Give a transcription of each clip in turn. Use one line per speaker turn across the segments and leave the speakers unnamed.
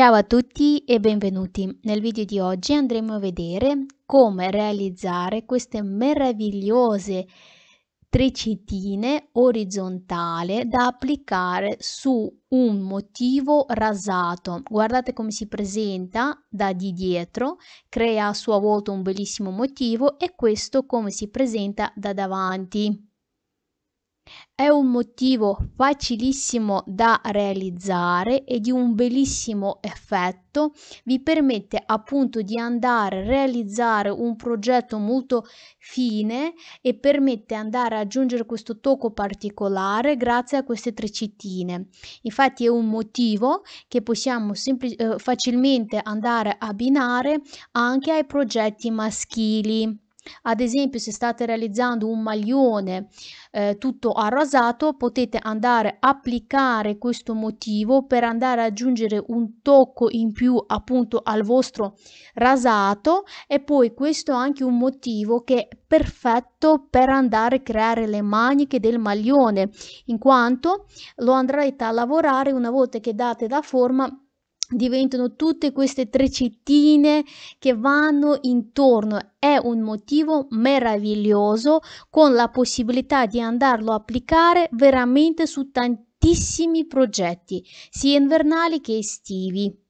Ciao a tutti e benvenuti. Nel video di oggi andremo a vedere come realizzare queste meravigliose trecitine orizzontale da applicare su un motivo rasato. Guardate come si presenta da di dietro, crea a sua volta un bellissimo motivo e questo come si presenta da davanti. È un motivo facilissimo da realizzare e di un bellissimo effetto, vi permette appunto di andare a realizzare un progetto molto fine e permette andare a aggiungere questo tocco particolare grazie a queste treccettine. Infatti è un motivo che possiamo eh, facilmente andare a abbinare anche ai progetti maschili. Ad esempio se state realizzando un maglione eh, tutto arrasato potete andare a applicare questo motivo per andare ad aggiungere un tocco in più appunto al vostro rasato e poi questo è anche un motivo che è perfetto per andare a creare le maniche del maglione in quanto lo andrete a lavorare una volta che date la forma diventano tutte queste treccettine che vanno intorno. È un motivo meraviglioso con la possibilità di andarlo a applicare veramente su tantissimi progetti, sia invernali che estivi.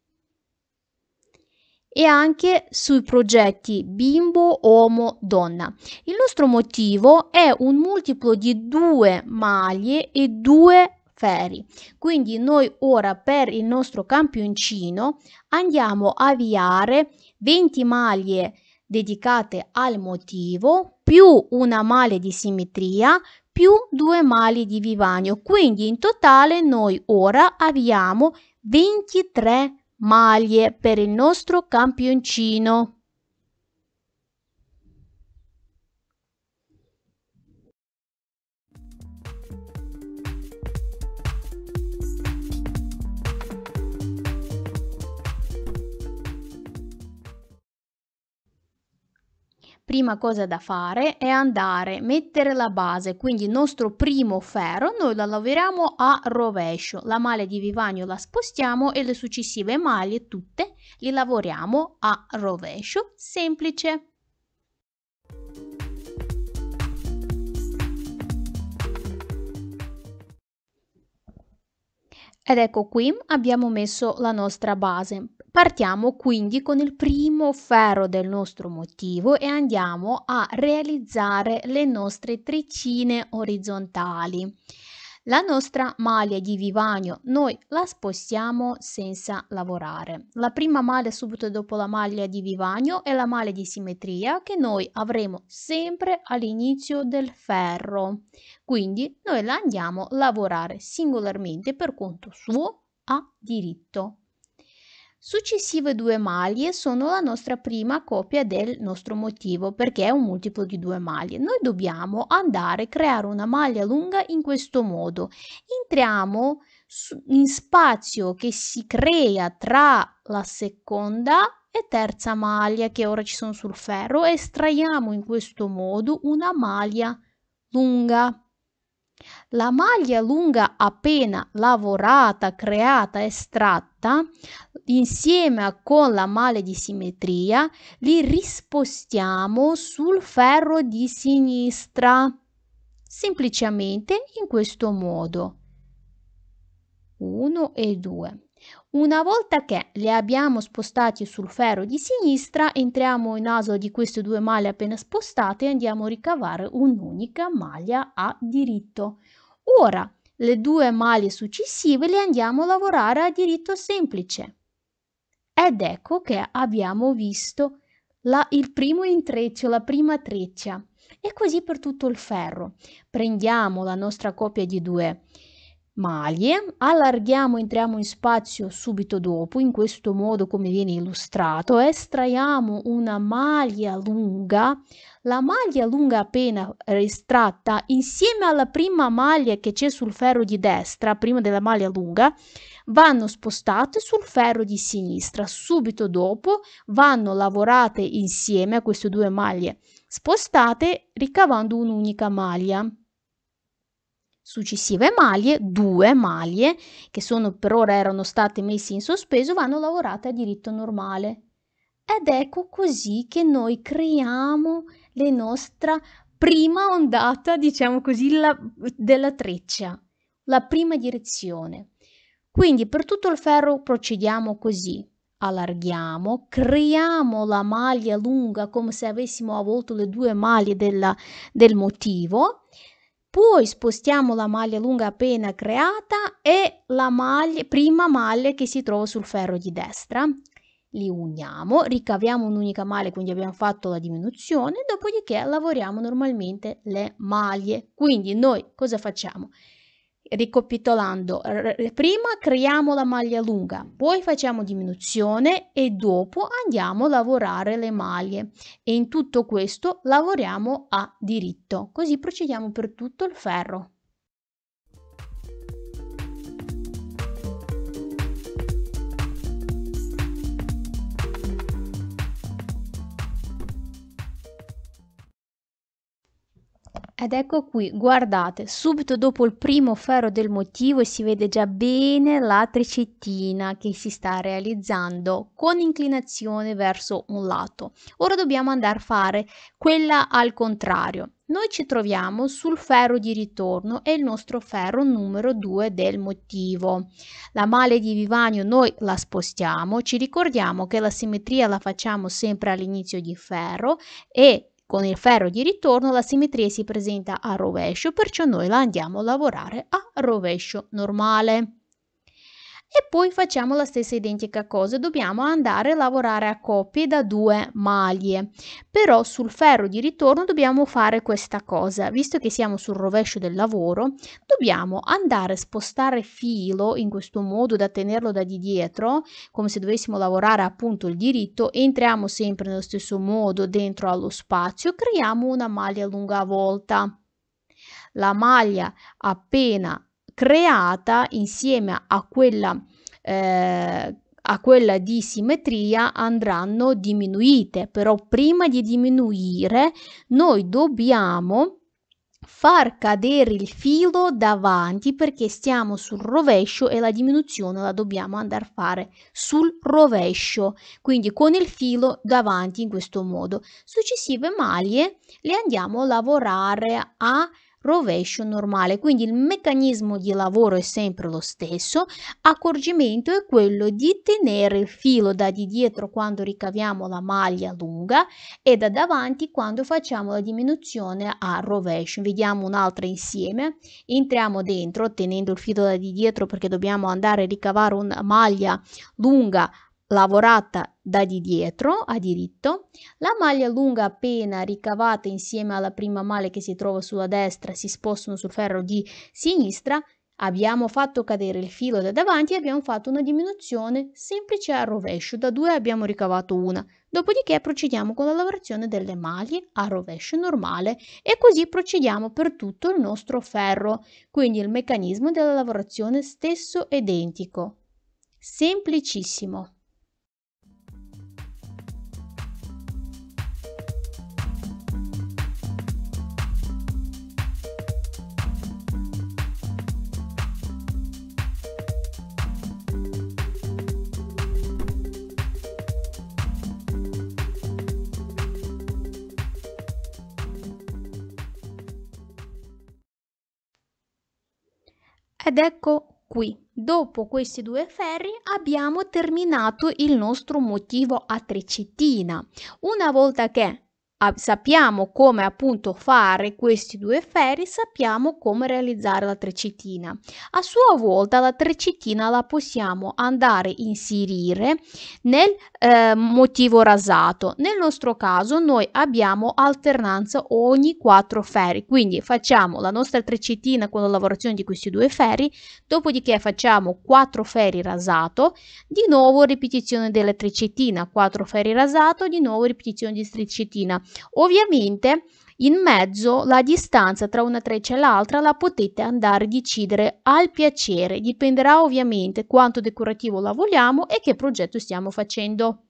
E anche sui progetti bimbo, uomo, donna. Il nostro motivo è un multiplo di due maglie e due Ferri. Quindi noi ora per il nostro campioncino andiamo a avviare 20 maglie dedicate al motivo più una maglia di simmetria più due mali di vivagno. Quindi in totale noi ora abbiamo 23 maglie per il nostro campioncino. prima cosa da fare è andare a mettere la base, quindi il nostro primo ferro noi la lavoriamo a rovescio, la maglia di vivagno la spostiamo e le successive maglie tutte le lavoriamo a rovescio, semplice. Ed ecco qui abbiamo messo la nostra base. Partiamo quindi con il primo ferro del nostro motivo e andiamo a realizzare le nostre treccine orizzontali. La nostra maglia di vivagno noi la spostiamo senza lavorare. La prima maglia subito dopo la maglia di vivagno è la maglia di simmetria che noi avremo sempre all'inizio del ferro. Quindi noi la andiamo a lavorare singolarmente per conto suo a diritto. Successive due maglie sono la nostra prima copia del nostro motivo perché è un multiplo di due maglie. Noi dobbiamo andare a creare una maglia lunga in questo modo. Entriamo in spazio che si crea tra la seconda e terza maglia che ora ci sono sul ferro e estraiamo in questo modo una maglia lunga. La maglia lunga appena lavorata, creata, estratta, insieme con la male di simmetria, li rispostiamo sul ferro di sinistra, semplicemente in questo modo. 1 e 2. Una volta che li abbiamo spostati sul ferro di sinistra, entriamo in naso di queste due maglie appena spostate e andiamo a ricavare un'unica maglia a diritto. Ora, le due maglie successive le andiamo a lavorare a diritto semplice. Ed ecco che abbiamo visto la, il primo intreccio, la prima treccia. E così per tutto il ferro. Prendiamo la nostra coppia di due maglie, allarghiamo, entriamo in spazio subito dopo, in questo modo come viene illustrato, estraiamo una maglia lunga, la maglia lunga appena estratta insieme alla prima maglia che c'è sul ferro di destra, prima della maglia lunga, vanno spostate sul ferro di sinistra, subito dopo vanno lavorate insieme a queste due maglie spostate ricavando un'unica maglia successive maglie, due maglie, che sono, per ora erano state messe in sospeso, vanno lavorate a diritto normale. Ed ecco così che noi creiamo la nostra prima ondata, diciamo così, la, della treccia, la prima direzione. Quindi per tutto il ferro procediamo così. Allarghiamo, creiamo la maglia lunga come se avessimo avvolto le due maglie della, del motivo poi spostiamo la maglia lunga appena creata e la maglia, prima maglia che si trova sul ferro di destra. Li uniamo, ricaviamo un'unica maglia, quindi abbiamo fatto la diminuzione, dopodiché lavoriamo normalmente le maglie. Quindi noi cosa facciamo? ricapitolando, prima creiamo la maglia lunga, poi facciamo diminuzione e dopo andiamo a lavorare le maglie e in tutto questo lavoriamo a diritto. Così procediamo per tutto il ferro. Ed ecco qui, guardate, subito dopo il primo ferro del motivo si vede già bene la tricettina che si sta realizzando con inclinazione verso un lato. Ora dobbiamo andare a fare quella al contrario. Noi ci troviamo sul ferro di ritorno e il nostro ferro numero 2 del motivo. La male di vivanio noi la spostiamo, ci ricordiamo che la simmetria la facciamo sempre all'inizio di ferro e con il ferro di ritorno la simmetria si presenta a rovescio, perciò noi la andiamo a lavorare a rovescio normale e poi facciamo la stessa identica cosa dobbiamo andare a lavorare a coppie da due maglie però sul ferro di ritorno dobbiamo fare questa cosa visto che siamo sul rovescio del lavoro dobbiamo andare a spostare filo in questo modo da tenerlo da di dietro come se dovessimo lavorare appunto il diritto entriamo sempre nello stesso modo dentro allo spazio creiamo una maglia lunga a volta la maglia appena creata insieme a quella, eh, a quella di simmetria andranno diminuite, però prima di diminuire noi dobbiamo far cadere il filo davanti perché stiamo sul rovescio e la diminuzione la dobbiamo andare a fare sul rovescio quindi con il filo davanti in questo modo successive maglie le andiamo a lavorare a rovescio normale, quindi il meccanismo di lavoro è sempre lo stesso, accorgimento è quello di tenere il filo da di dietro quando ricaviamo la maglia lunga e da davanti quando facciamo la diminuzione a rovescio. Vediamo un'altra insieme, entriamo dentro tenendo il filo da di dietro perché dobbiamo andare a ricavare una maglia lunga lavorata da di dietro a diritto, la maglia lunga appena ricavata insieme alla prima maglia che si trova sulla destra si spostano sul ferro di sinistra, abbiamo fatto cadere il filo da davanti e abbiamo fatto una diminuzione semplice al rovescio, da due abbiamo ricavato una, dopodiché procediamo con la lavorazione delle maglie a rovescio normale e così procediamo per tutto il nostro ferro, quindi il meccanismo della lavorazione stesso identico. Semplicissimo. Ed ecco qui, dopo questi due ferri abbiamo terminato il nostro motivo a tricettina. Una volta che sappiamo come appunto fare questi due ferri, sappiamo come realizzare la trecitina. A sua volta la trecitina la possiamo andare a inserire nel eh, motivo rasato. Nel nostro caso noi abbiamo alternanza ogni quattro ferri, quindi facciamo la nostra trecitina con la lavorazione di questi due ferri, dopodiché facciamo quattro ferri rasato, di nuovo ripetizione della trecitina, quattro ferri rasato, di nuovo ripetizione di trecitina Ovviamente in mezzo la distanza tra una treccia e l'altra la potete andare a decidere al piacere, dipenderà ovviamente quanto decorativo la vogliamo e che progetto stiamo facendo.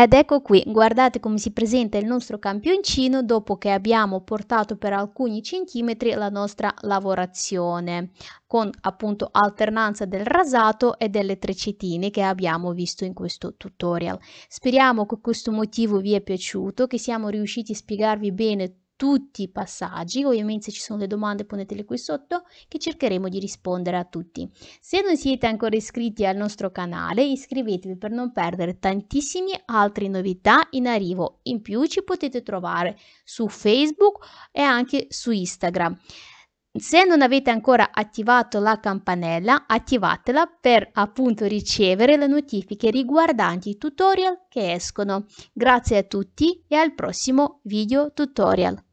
Ed ecco qui, guardate come si presenta il nostro campioncino dopo che abbiamo portato per alcuni centimetri la nostra lavorazione con appunto alternanza del rasato e delle trecetine che abbiamo visto in questo tutorial. Speriamo che questo motivo vi è piaciuto, che siamo riusciti a spiegarvi bene tutti i passaggi, ovviamente se ci sono delle domande ponetele qui sotto che cercheremo di rispondere a tutti. Se non siete ancora iscritti al nostro canale iscrivetevi per non perdere tantissime altre novità in arrivo, in più ci potete trovare su Facebook e anche su Instagram. Se non avete ancora attivato la campanella, attivatela per appunto ricevere le notifiche riguardanti i tutorial che escono. Grazie a tutti e al prossimo video tutorial.